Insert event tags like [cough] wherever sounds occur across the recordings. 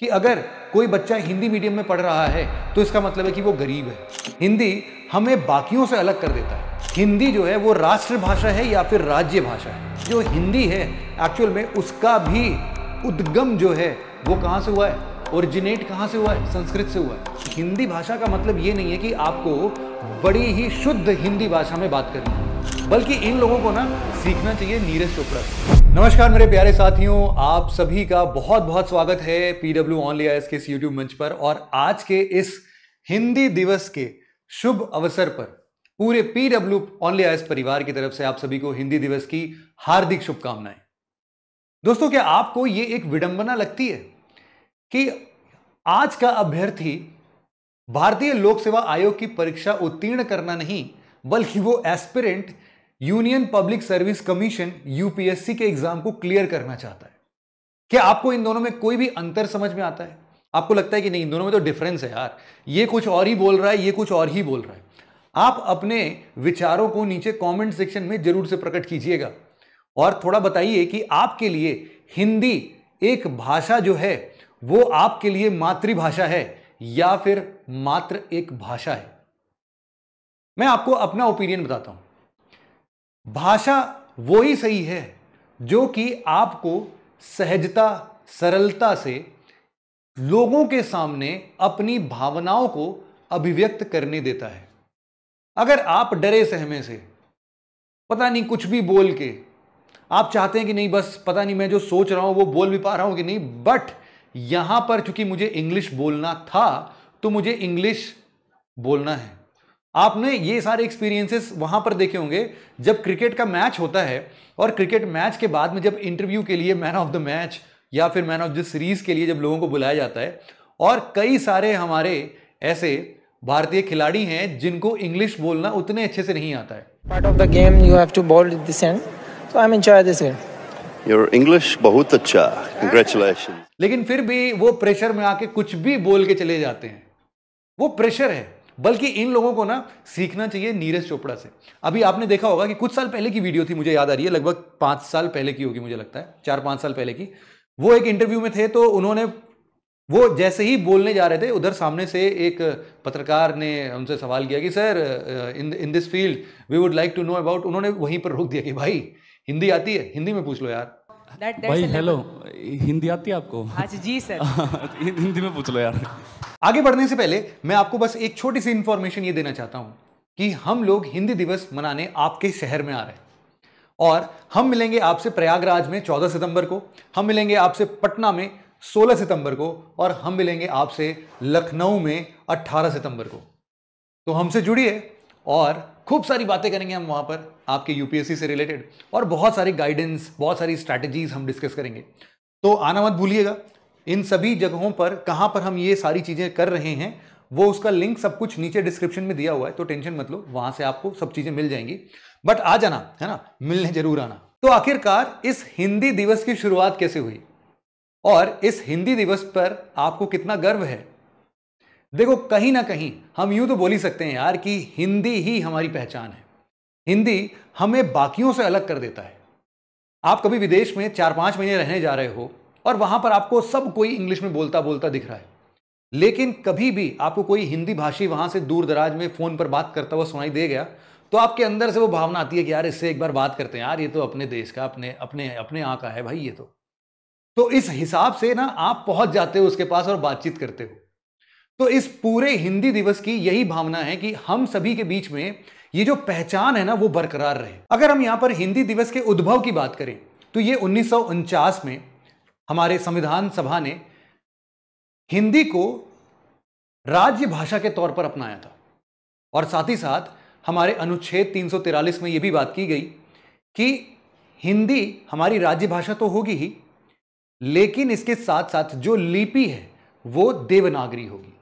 कि अगर कोई बच्चा हिंदी मीडियम में पढ़ रहा है तो इसका मतलब है कि वो गरीब है हिंदी हमें बाकियों से अलग कर देता है हिंदी जो है वो राष्ट्रभाषा है या फिर राज्य भाषा है जो हिंदी है एक्चुअल में उसका भी उद्गम जो है वो कहाँ से हुआ है ओरिजिनेट कहाँ से हुआ है संस्कृत से हुआ है हिंदी भाषा का मतलब ये नहीं है कि आपको बड़ी ही शुद्ध हिंदी भाषा में बात करनी है बल्कि इन लोगों को ना सीखना चाहिए नीरज चोपड़ा नमस्कार मेरे प्यारे साथियों आप सभी का बहुत बहुत स्वागत है पी डब्ल्यू ऑनली के इस यूट्यूब मंच पर और आज के इस हिंदी दिवस के शुभ अवसर पर पूरे पी डब्ल्यू ऑनली परिवार की तरफ से आप सभी को हिंदी दिवस की हार्दिक शुभकामनाएं दोस्तों क्या आपको ये एक विडंबना लगती है कि आज का अभ्यर्थी भारतीय लोक सेवा आयोग की परीक्षा उत्तीर्ण करना नहीं बल्कि वो aspirant union public service commission UPSC के एग्जाम को क्लियर करना चाहता है क्या आपको इन दोनों में कोई भी अंतर समझ में आता है आपको लगता है कि नहीं इन दोनों में तो डिफरेंस है यार ये कुछ और ही बोल रहा है ये कुछ और ही बोल रहा है आप अपने विचारों को नीचे कमेंट सेक्शन में जरूर से प्रकट कीजिएगा और थोड़ा बताइए कि आपके लिए हिंदी एक भाषा जो है वो आपके लिए मातृभाषा है या फिर मात्र एक भाषा है मैं आपको अपना ओपिनियन बताता हूं भाषा वो ही सही है जो कि आपको सहजता सरलता से लोगों के सामने अपनी भावनाओं को अभिव्यक्त करने देता है अगर आप डरे सहमे से पता नहीं कुछ भी बोल के आप चाहते हैं कि नहीं बस पता नहीं मैं जो सोच रहा हूं वो बोल भी पा रहा हूं कि नहीं बट यहां पर चूंकि मुझे इंग्लिश बोलना था तो मुझे इंग्लिश बोलना है आपने ये सारे एक्सपीरियंसेस वहां पर देखे होंगे जब क्रिकेट का मैच होता है और क्रिकेट मैच के बाद में जब इंटरव्यू के लिए मैन ऑफ द मैच या फिर मैन ऑफ द सीरीज के लिए जब लोगों को बुलाया जाता है और कई सारे हमारे ऐसे भारतीय खिलाड़ी हैं जिनको इंग्लिश बोलना उतने अच्छे से नहीं आता है part of the game you have to ball this and so I am enjoy this your English बहुत अच्छा कंग्रेचुलेशन लेकिन फिर भी वो प्रेशर में आके कुछ भी बोल के चले जाते हैं वो प्रेशर है बल्कि इन लोगों को ना सीखना चाहिए नीरज चोपड़ा से अभी आपने देखा होगा कि कुछ साल पहले की वीडियो थी मुझे याद आ रही है लगभग पांच साल पहले की होगी मुझे लगता है चार पांच साल पहले की वो एक इंटरव्यू में थे तो उन्होंने वो जैसे ही बोलने जा रहे थे उधर सामने से एक पत्रकार ने उनसे सवाल किया कि sir in in this field we would like to know about उन्होंने वहीं पर रोक दिया कि भाई हिंदी आती है हिंदी में पूछ लो यार that, भाई हेलो हिंदी आती है आपको अच्छा जी सर [laughs] हिंदी में पूछ लो यार आगे बढ़ने से पहले मैं आपको बस एक छोटी सी इन्फॉर्मेशन ये देना चाहता हूँ कि हम लोग हिंदी दिवस मनाने आपके शहर में आ रहे हैं और हम मिलेंगे आपसे प्रयागराज में 14 सितंबर को हम मिलेंगे आपसे पटना में 16 सितंबर को और हम मिलेंगे आपसे लखनऊ में 18 सितंबर को तो हमसे जुड़िए और खूब सारी बातें करेंगे हम वहाँ पर आपके यूपीएससी से रिलेटेड और बहुत सारी गाइडेंस बहुत सारी स्ट्रैटेजीज हम डिस्कस करेंगे तो आना मत भूलिएगा इन सभी जगहों पर कहां पर हम ये सारी चीज़ें कर रहे हैं वो उसका लिंक सब कुछ नीचे डिस्क्रिप्शन में दिया हुआ है तो टेंशन मत लो वहां से आपको सब चीज़ें मिल जाएंगी बट आ जाना है ना मिलने जरूर आना तो आखिरकार इस हिंदी दिवस की शुरुआत कैसे हुई और इस हिंदी दिवस पर आपको कितना गर्व है देखो कहीं ना कहीं हम यूं तो बोल ही सकते हैं यार कि हिंदी ही हमारी पहचान है हिंदी हमें बाकियों से अलग कर देता है आप कभी विदेश में चार पांच महीने रहने जा रहे हो और वहां पर आपको सब कोई इंग्लिश में बोलता बोलता दिख रहा है लेकिन कभी भी आपको कोई हिंदी भाषी वहां से दूर दराज में फोन पर बात करता हुआ सुनाई दे गया तो आपके अंदर से वो भावना आती है कि यार इससे एक बार बात करते हैं यार ये तो अपने देश का अपने अपने अपने यहाँ का है भाई ये तो तो इस हिसाब से ना आप पहुंच जाते हो उसके पास और बातचीत करते हो तो इस पूरे हिंदी दिवस की यही भावना है कि हम सभी के बीच में ये जो पहचान है ना वो बरकरार रहे अगर हम यहाँ पर हिंदी दिवस के उद्भव की बात करें तो ये उन्नीस में हमारे संविधान सभा ने हिंदी को राज्य भाषा के तौर पर अपनाया था और साथ ही साथ हमारे अनुच्छेद 343 में ये भी बात की गई कि हिंदी हमारी राज्य भाषा तो होगी ही लेकिन इसके साथ साथ जो लिपि है वो देवनागरी होगी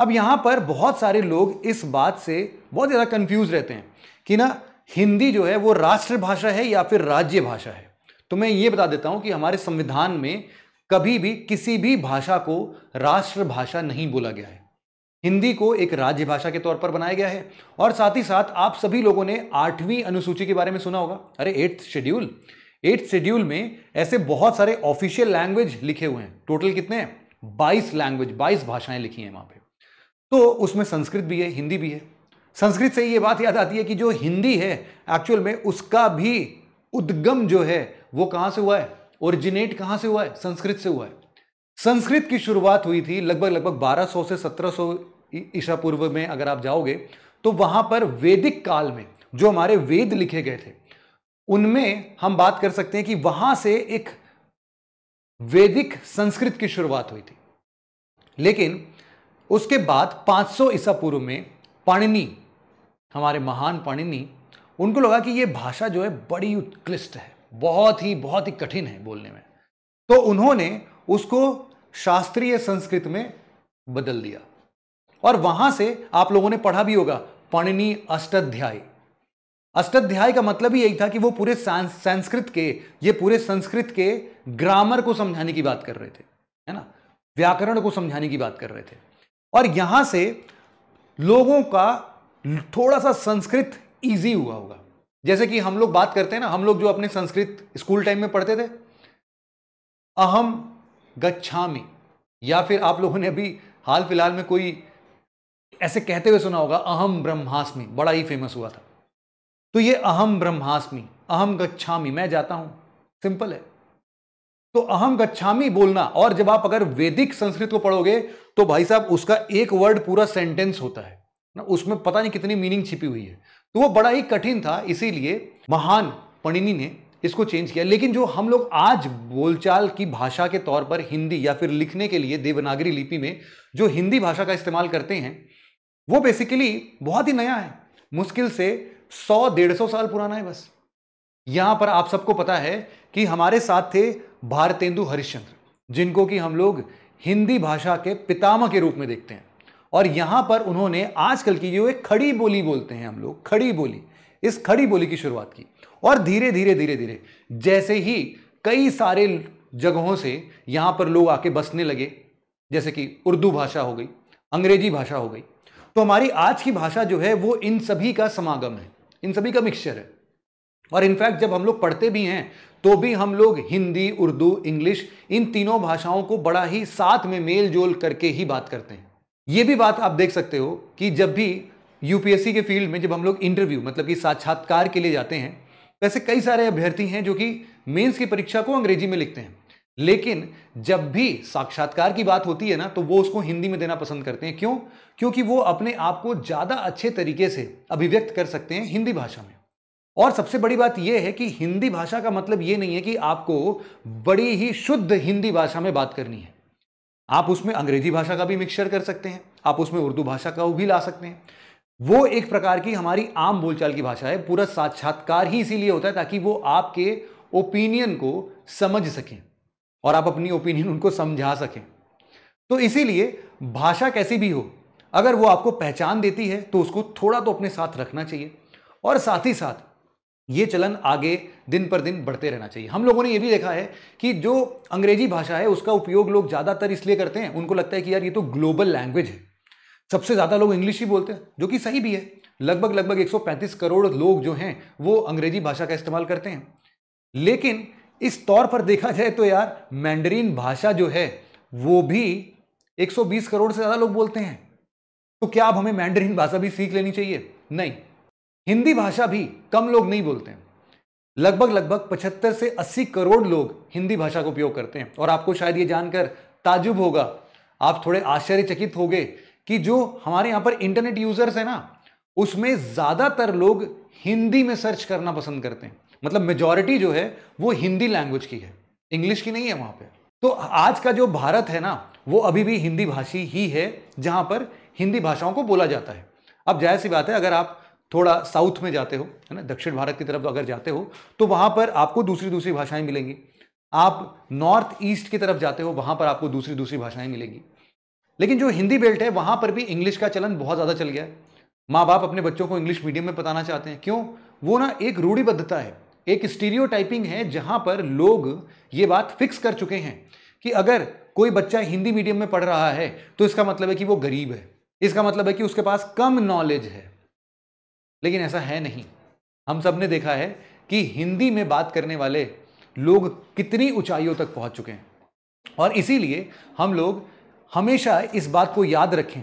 अब यहाँ पर बहुत सारे लोग इस बात से बहुत ज़्यादा कंफ्यूज रहते हैं कि ना हिंदी जो है वो राष्ट्रभाषा है या फिर राज्य भाषा है तो मैं ये बता देता हूं कि हमारे संविधान में कभी भी किसी भी भाषा को राष्ट्रभाषा नहीं बोला गया है हिंदी को एक राज्य भाषा के तौर पर बनाया गया है और साथ ही साथ आप सभी लोगों ने आठवीं अनुसूची के बारे में सुना होगा अरे एट्थ शेड्यूल एट्थ शेड्यूल में ऐसे बहुत सारे ऑफिशियल लैंग्वेज लिखे हुए हैं टोटल कितने हैं बाईस लैंग्वेज बाईस भाषाएं लिखी हैं वहां पे तो उसमें संस्कृत भी है हिंदी भी है संस्कृत से ये बात याद आती है कि जो हिंदी है एक्चुअल में उसका भी उद्गम जो है वो कहां से हुआ है ओरिजिनेट कहां से हुआ है संस्कृत से हुआ है संस्कृत की शुरुआत हुई थी लगभग लगभग 1200 से 1700 ईसा पूर्व में अगर आप जाओगे तो वहां पर वैदिक काल में जो हमारे वेद लिखे गए थे उनमें हम बात कर सकते हैं कि वहां से एक वैदिक संस्कृत की शुरुआत हुई थी लेकिन उसके बाद 500 ईसा पूर्व में पाणिनि हमारे महान पाणिनि उनको लगा कि यह भाषा जो है बड़ी उत्कृष्ट है बहुत ही बहुत ही कठिन है बोलने में तो उन्होंने उसको शास्त्रीय संस्कृत में बदल दिया और वहां से आप लोगों ने पढ़ा भी होगा पणनी अष्टाध्याय अष्टाध्याय का मतलब ही यही था कि वो पूरे संस्कृत के ये पूरे संस्कृत के ग्रामर को समझाने की बात कर रहे थे है ना व्याकरण को समझाने की बात कर रहे थे और यहां से लोगों का थोड़ा सा संस्कृत इजी हुआ होगा जैसे कि हम लोग बात करते हैं ना हम लोग जो अपने संस्कृत स्कूल टाइम में पढ़ते थे अहम गच्छामी या फिर आप लोगों ने अभी हाल फिलहाल में कोई ऐसे कहते हुए सुना होगा अहम ब्रह्मास्मी बड़ा ही फेमस हुआ था तो ये अहम ब्रह्मास्मी अहम गच्छामी मैं जाता हूं सिंपल है तो अहम गच्छामी बोलना और जब आप अगर वैदिक संस्कृत को पढ़ोगे तो भाई साहब उसका एक वर्ड पूरा सेंटेंस होता है ना उसमें पता नहीं कितनी मीनिंग छिपी हुई है तो वो बड़ा ही कठिन था इसीलिए महान पणिनी ने इसको चेंज किया लेकिन जो हम लोग आज बोलचाल की भाषा के तौर पर हिंदी या फिर लिखने के लिए देवनागरी लिपि में जो हिंदी भाषा का इस्तेमाल करते हैं वो बेसिकली बहुत ही नया है मुश्किल से सौ डेढ़ सौ साल पुराना है बस यहाँ पर आप सबको पता है कि हमारे साथ थे भारतेंदु हरिश्चंद्र जिनको कि हम लोग हिंदी भाषा के पितामह के रूप में देखते हैं और यहाँ पर उन्होंने आजकल की जो एक खड़ी बोली बोलते हैं हम लोग खड़ी बोली इस खड़ी बोली की शुरुआत की और धीरे धीरे धीरे धीरे जैसे ही कई सारे जगहों से यहाँ पर लोग आके बसने लगे जैसे कि उर्दू भाषा हो गई अंग्रेजी भाषा हो गई तो हमारी आज की भाषा जो है वो इन सभी का समागम है इन सभी का मिक्सचर है और इनफैक्ट जब हम लोग पढ़ते भी हैं तो भी हम लोग हिंदी उर्दू इंग्लिश इन तीनों भाषाओं को बड़ा ही साथ में मेल जोल करके ही बात करते हैं ये भी बात आप देख सकते हो कि जब भी यूपीएससी के फील्ड में जब हम लोग इंटरव्यू मतलब कि साक्षात्कार के लिए जाते हैं वैसे कई सारे अभ्यर्थी हैं जो कि मेंस की परीक्षा को अंग्रेजी में लिखते हैं लेकिन जब भी साक्षात्कार की बात होती है ना तो वो उसको हिंदी में देना पसंद करते हैं क्यों क्योंकि वो अपने आप को ज़्यादा अच्छे तरीके से अभिव्यक्त कर सकते हैं हिंदी भाषा में और सबसे बड़ी बात यह है कि हिंदी भाषा का मतलब ये नहीं है कि आपको बड़ी ही शुद्ध हिंदी भाषा में बात करनी है आप उसमें अंग्रेजी भाषा का भी मिक्सचर कर सकते हैं आप उसमें उर्दू भाषा का भी ला सकते हैं वो एक प्रकार की हमारी आम बोलचाल की भाषा है पूरा साक्षात्कार ही इसीलिए होता है ताकि वो आपके ओपिनियन को समझ सकें और आप अपनी ओपिनियन उनको समझा सकें तो इसीलिए भाषा कैसी भी हो अगर वो आपको पहचान देती है तो उसको थोड़ा तो अपने साथ रखना चाहिए और साथ ही साथ ये चलन आगे दिन पर दिन बढ़ते रहना चाहिए हम लोगों ने ये भी देखा है कि जो अंग्रेजी भाषा है उसका उपयोग लोग ज़्यादातर इसलिए करते हैं उनको लगता है कि यार ये तो ग्लोबल लैंग्वेज है सबसे ज़्यादा लोग इंग्लिश ही बोलते हैं जो कि सही भी है लगभग लगभग 135 करोड़ लोग जो हैं वो अंग्रेजी भाषा का इस्तेमाल करते हैं लेकिन इस तौर पर देखा जाए तो यार मैंडरीन भाषा जो है वो भी 120 करोड़ से ज़्यादा लोग बोलते हैं तो क्या अब हमें मैंडरीन भाषा भी सीख लेनी चाहिए नहीं हिंदी भाषा भी कम लोग नहीं बोलते हैं लगभग लगभग 75 से 80 करोड़ लोग हिंदी भाषा का उपयोग करते हैं और आपको शायद ये जानकर ताजुब होगा आप थोड़े आश्चर्यचकित होंगे कि जो हमारे यहाँ पर इंटरनेट यूजर्स हैं ना उसमें ज़्यादातर लोग हिंदी में सर्च करना पसंद करते हैं मतलब मेजॉरिटी जो है वो हिंदी लैंग्वेज की है इंग्लिश की नहीं है वहाँ पर तो आज का जो भारत है ना वो अभी भी हिंदी भाषी ही है जहाँ पर हिंदी भाषाओं को बोला जाता है अब जाहिर सी बात है अगर आप थोड़ा साउथ में जाते हो है ना दक्षिण भारत की तरफ अगर जाते हो तो वहाँ पर आपको दूसरी दूसरी भाषाएं मिलेंगी आप नॉर्थ ईस्ट की तरफ जाते हो वहाँ पर आपको दूसरी दूसरी भाषाएं मिलेंगी लेकिन जो हिंदी बेल्ट है वहाँ पर भी इंग्लिश का चलन बहुत ज़्यादा चल गया है माँ बाप अपने बच्चों को इंग्लिश मीडियम में बताना चाहते हैं क्यों वो ना एक रूढ़ीबद्धता है एक स्टीरियो है जहाँ पर लोग ये बात फिक्स कर चुके हैं कि अगर कोई बच्चा हिंदी मीडियम में पढ़ रहा है तो इसका मतलब है कि वो गरीब है इसका मतलब है कि उसके पास कम नॉलेज है लेकिन ऐसा है नहीं हम सब ने देखा है कि हिंदी में बात करने वाले लोग कितनी ऊंचाइयों तक पहुंच चुके हैं और इसीलिए हम लोग हमेशा इस बात को याद रखें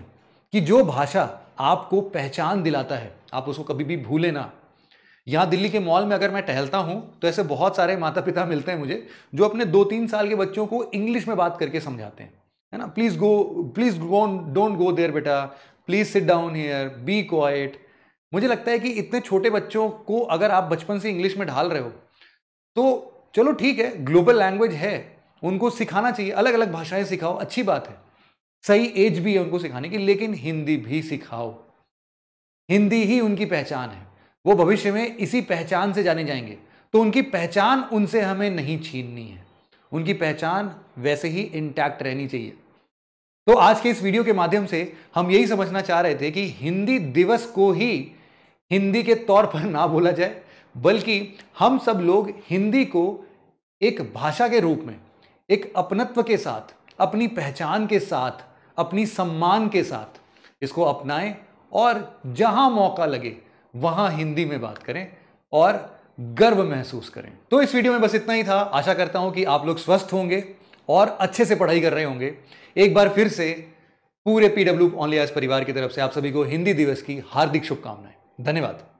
कि जो भाषा आपको पहचान दिलाता है आप उसको कभी भी भूले ना यहाँ दिल्ली के मॉल में अगर मैं टहलता हूँ तो ऐसे बहुत सारे माता पिता मिलते हैं मुझे जो अपने दो तीन साल के बच्चों को इंग्लिश में बात करके समझाते हैं है ना please go please go don't go there बेटा please sit down here be quiet मुझे लगता है कि इतने छोटे बच्चों को अगर आप बचपन से इंग्लिश में ढाल रहे हो तो चलो ठीक है ग्लोबल लैंग्वेज है उनको सिखाना चाहिए अलग अलग भाषाएं सिखाओ अच्छी बात है सही एज भी है उनको सिखाने की लेकिन हिंदी भी सिखाओ हिंदी ही उनकी पहचान है वो भविष्य में इसी पहचान से जाने जाएंगे तो उनकी पहचान उनसे हमें नहीं छीननी है उनकी पहचान वैसे ही इंटैक्ट रहनी चाहिए तो आज के इस वीडियो के माध्यम से हम यही समझना चाह रहे थे कि हिंदी दिवस को ही हिंदी के तौर पर ना बोला जाए बल्कि हम सब लोग हिंदी को एक भाषा के रूप में एक अपनत्व के साथ अपनी पहचान के साथ अपनी सम्मान के साथ इसको अपनाएं और जहां मौका लगे वहां हिंदी में बात करें और गर्व महसूस करें तो इस वीडियो में बस इतना ही था आशा करता हूं कि आप लोग स्वस्थ होंगे और अच्छे से पढ़ाई कर रहे होंगे एक बार फिर से पूरे पीडब्ल्यू ऑनलियास परिवार की तरफ से आप सभी को हिंदी दिवस की हार्दिक शुभकामनाएं धन्यवाद